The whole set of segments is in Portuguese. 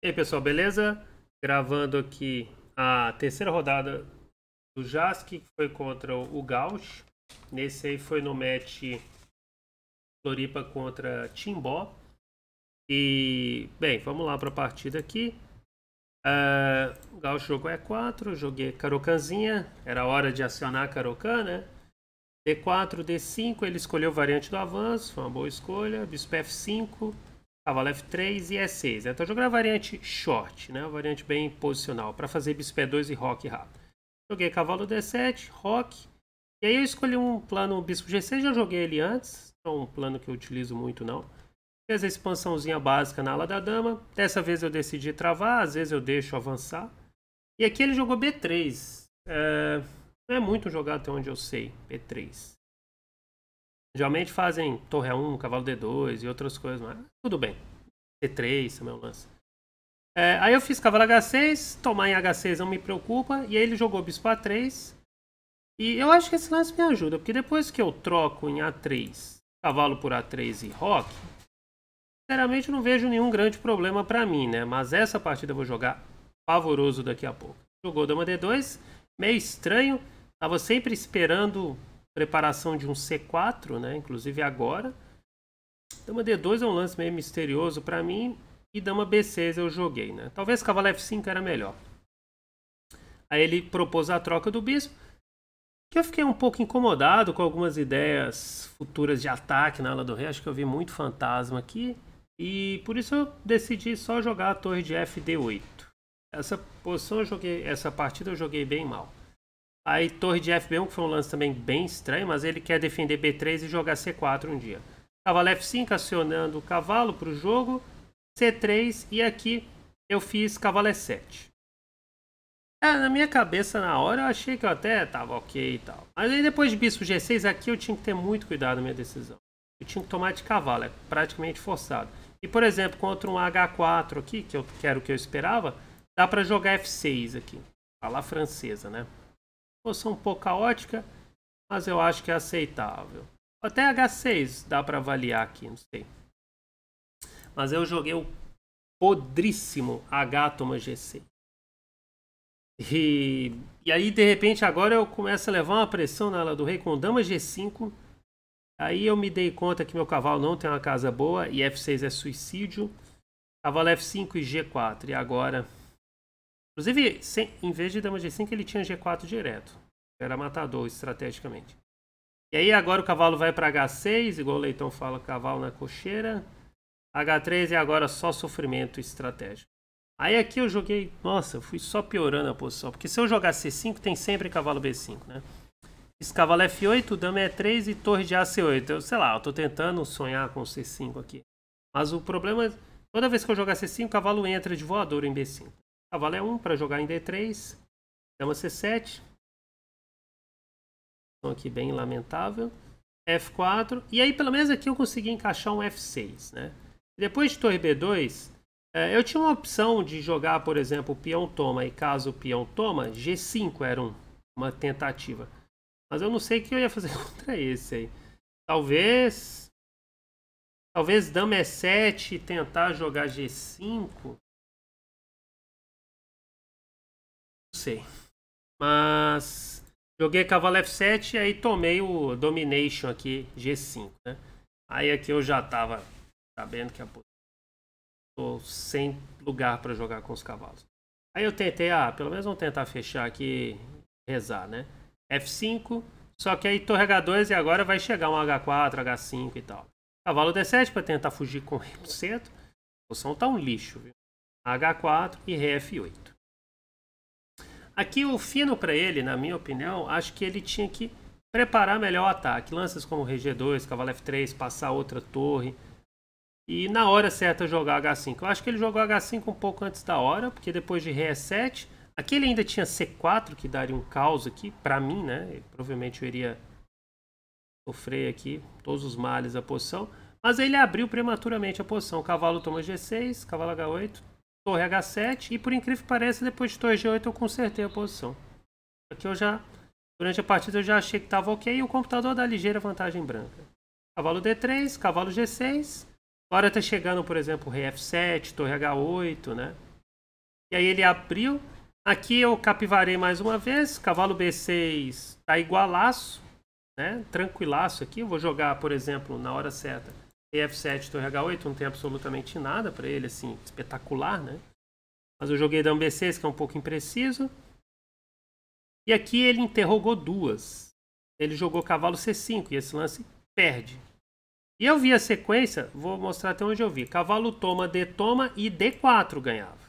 E aí pessoal, beleza? Gravando aqui a terceira rodada do Jask, que foi contra o Gauch. Nesse aí foi no match Floripa contra Timbó. E, bem, vamos lá para a partida aqui. Uh, o Gauch jogou E4, joguei Carocanzinha, era hora de acionar a Carocan, né? D4, D5, ele escolheu variante do avanço, foi uma boa escolha. Bispo F5, Cavalo ah, F3 e E6. Eu né? Então jogar a variante short, né? a variante bem posicional, para fazer bispo E2 e rock rápido. Joguei cavalo D7, rock, e aí eu escolhi um plano bispo G6, já joguei ele antes, não é um plano que eu utilizo muito não. Fez a expansãozinha básica na ala da dama, dessa vez eu decidi travar, às vezes eu deixo avançar. E aqui ele jogou B3, é... não é muito jogado até onde eu sei, B3. Geralmente fazem torre A1, cavalo D2 e outras coisas, mas tudo bem. C3 esse é meu lance. É, aí eu fiz cavalo H6, tomar em H6 não me preocupa, e aí ele jogou bispo A3. E eu acho que esse lance me ajuda, porque depois que eu troco em A3, cavalo por A3 e rock, sinceramente não vejo nenhum grande problema pra mim, né? Mas essa partida eu vou jogar pavoroso daqui a pouco. Jogou dama D2, meio estranho, tava sempre esperando preparação de um C4, né? Inclusive agora. Dama D2 é um lance meio misterioso para mim. E dama B6 eu joguei, né? Talvez cavalo F5 era melhor. Aí ele propôs a troca do bispo. Que eu fiquei um pouco incomodado com algumas ideias futuras de ataque na ala do rei. Acho que eu vi muito fantasma aqui. E por isso eu decidi só jogar a torre de FD8. Essa posição eu joguei, essa partida eu joguei bem mal. Aí torre de F1, que foi um lance também bem estranho, mas ele quer defender B3 e jogar C4 um dia. Cavalo F5 acionando o cavalo para o jogo. C3 e aqui eu fiz cavalo E7. É, na minha cabeça na hora eu achei que eu até tava ok e tal. Mas aí depois de bispo G6 aqui eu tinha que ter muito cuidado na minha decisão. Eu tinha que tomar de cavalo, é praticamente forçado. E por exemplo, contra um H4 aqui, que eu quero que eu esperava, dá para jogar F6 aqui. Falar francesa, né? Posição um pouco caótica, mas eu acho que é aceitável. Até H6 dá para avaliar aqui, não sei. Mas eu joguei o podríssimo H toma G6. E, e aí, de repente, agora eu começo a levar uma pressão na ala do rei com dama G5. Aí eu me dei conta que meu cavalo não tem uma casa boa e F6 é suicídio. Cavalo F5 e G4. E agora Inclusive, sem, em vez de dama G5, ele tinha G4 direto. Era matador estrategicamente. E aí agora o cavalo vai para H6, igual o Leitão fala, cavalo na cocheira. H3 e agora só sofrimento estratégico. Aí aqui eu joguei, nossa, eu fui só piorando a posição, porque se eu jogar C5 tem sempre cavalo B5, né? Esse cavalo F8, dama E3 é e torre de AC8. Eu, sei lá, eu tô tentando sonhar com C5 aqui. Mas o problema é, toda vez que eu jogar C5, o cavalo entra de voador em B5. Cavalo é 1 para jogar em D3. Dama C7. Então aqui bem lamentável. F4. E aí pelo menos aqui eu consegui encaixar um F6, né? Depois de torre B2, é, eu tinha uma opção de jogar, por exemplo, o peão toma. E caso o peão toma, G5 era um, uma tentativa. Mas eu não sei o que eu ia fazer contra esse aí. Talvez... Talvez dama é E7 e tentar jogar G5. sei. Mas joguei cavalo F7 e aí tomei o Domination aqui, G5, né? Aí aqui eu já tava sabendo que a tô sem lugar para jogar com os cavalos. Aí eu tentei, ah, pelo menos vamos tentar fechar aqui, rezar, né? F5, só que aí torre H2 e agora vai chegar um H4, H5 e tal. Cavalo D7 para tentar fugir com o centro. A posição tá um lixo, viu? H4 e Rf8. Aqui o fino para ele, na minha opinião, acho que ele tinha que preparar melhor o ataque. Lanças como RG2, cavalo F3, passar outra torre. E na hora certa jogar H5. Eu acho que ele jogou H5 um pouco antes da hora, porque depois de Ré 7 Aqui ele ainda tinha C4, que daria um caos aqui, pra mim, né? Eu, provavelmente eu iria sofrer aqui todos os males da posição. Mas ele abriu prematuramente a posição. Cavalo toma G6, cavalo H8, torre H7 e por incrível que pareça, depois de torre G8 eu consertei a posição. Aqui eu já, durante a partida eu já achei que estava ok e o computador dá ligeira vantagem branca. Cavalo D3, cavalo G6, agora está chegando, por exemplo, rei F7, torre H8, né? E aí ele abriu, aqui eu capivarei mais uma vez, cavalo B6 está igualaço, né? Tranquilaço aqui, eu vou jogar, por exemplo, na hora certa f 7 Torre H8 não tem absolutamente nada para ele, assim, espetacular, né? Mas eu joguei da 6 que é um pouco impreciso. E aqui ele interrogou duas. Ele jogou cavalo C5 e esse lance perde. E eu vi a sequência, vou mostrar até onde eu vi. Cavalo toma, D toma e D4 ganhava.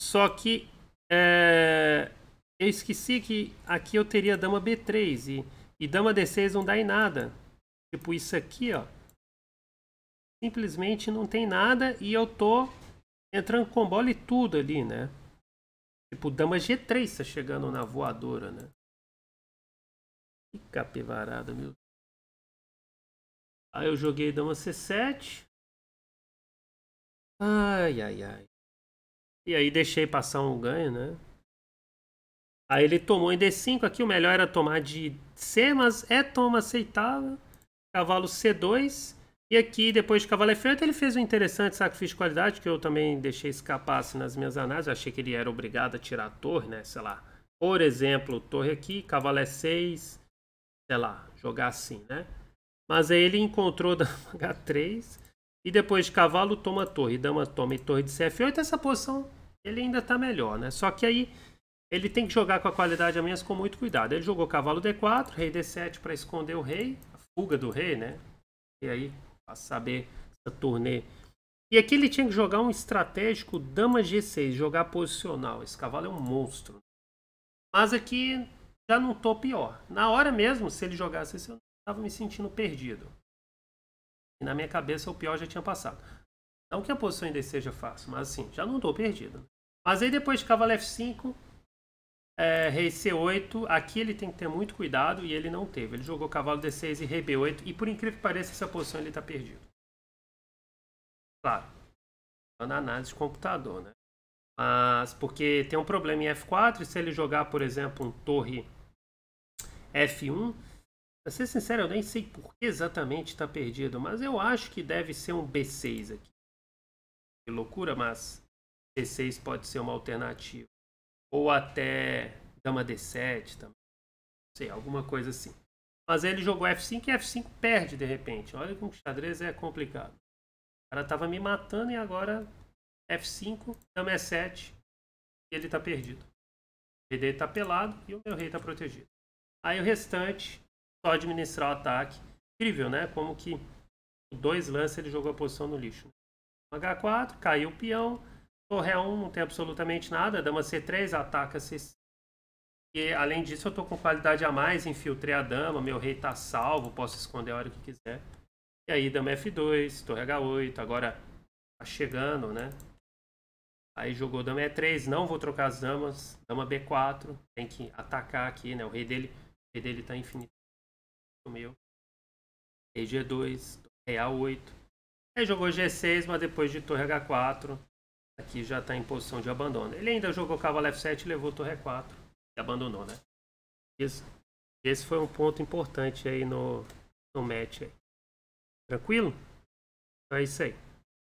Só que é, eu esqueci que aqui eu teria dama B3 e, e dama D6 não dá em nada. Tipo isso aqui, ó simplesmente não tem nada e eu tô entrando com bola e tudo ali, né? Tipo, dama G3 tá chegando na voadora, né? Que capivarada, meu. Aí eu joguei dama C7. Ai, ai, ai. E aí deixei passar um ganho, né? Aí ele tomou em D5 aqui, o melhor era tomar de C, mas é toma aceitável. Cavalo C2. E aqui, depois de Cavalo Feito, ele fez um interessante sacrifício de qualidade, que eu também deixei escapar assim, nas minhas análises. Eu achei que ele era obrigado a tirar a torre, né? Sei lá. Por exemplo, torre aqui, cavalo E6, sei lá, jogar assim, né? Mas aí ele encontrou dama H3 e depois de cavalo toma torre, dama toma e torre de CF8. Essa posição ele ainda tá melhor, né? Só que aí ele tem que jogar com a qualidade a menos com muito cuidado. Ele jogou cavalo D4, rei D7 para esconder o rei, a fuga do rei, né? E aí a saber essa turnê. E aqui ele tinha que jogar um estratégico dama G6, jogar posicional. Esse cavalo é um monstro. Mas aqui já não tô pior. Na hora mesmo, se ele jogasse isso, eu estava me sentindo perdido. E na minha cabeça o pior já tinha passado. Não que a posição ainda seja fácil, mas assim, já não tô perdido. Mas aí depois de cavalo F5, é, rei C8, aqui ele tem que ter muito cuidado e ele não teve. Ele jogou cavalo D6 e rei B8 e por incrível que pareça essa posição ele está perdido. Claro, na análise de computador, né? Mas porque tem um problema em F4 e se ele jogar, por exemplo, um torre F1, pra ser sincero, eu nem sei por que exatamente está perdido, mas eu acho que deve ser um B6 aqui. Que loucura, mas B6 pode ser uma alternativa ou até dama d7 também. Não sei, alguma coisa assim. Mas aí ele jogou F5 e F5 perde de repente. Olha como xadrez é complicado. O cara tava me matando e agora F5, dama E7 e ele tá perdido. O rei dele tá pelado e o meu rei tá protegido. Aí o restante, só administrar o ataque. Incrível, né? Como que dois lances ele jogou a posição no lixo. H4, caiu o peão, Torre A1 é não tem absolutamente nada, dama C3, ataca c E além disso, eu estou com qualidade a mais, infiltrei a dama, meu rei está salvo, posso esconder a hora que quiser. E aí, dama F2, torre H8, agora tá chegando, né? Aí jogou dama E3, não vou trocar as damas, dama B4, tem que atacar aqui, né? O rei dele, o rei dele tá infinito. O meu. Rei G2, torre A8. Aí jogou G6, mas depois de torre H4, Aqui já está em posição de abandono. Ele ainda jogou cavalo F7 levou torre E4 e abandonou, né? Isso. Esse foi um ponto importante aí no, no match. Aí. Tranquilo? Então é isso aí.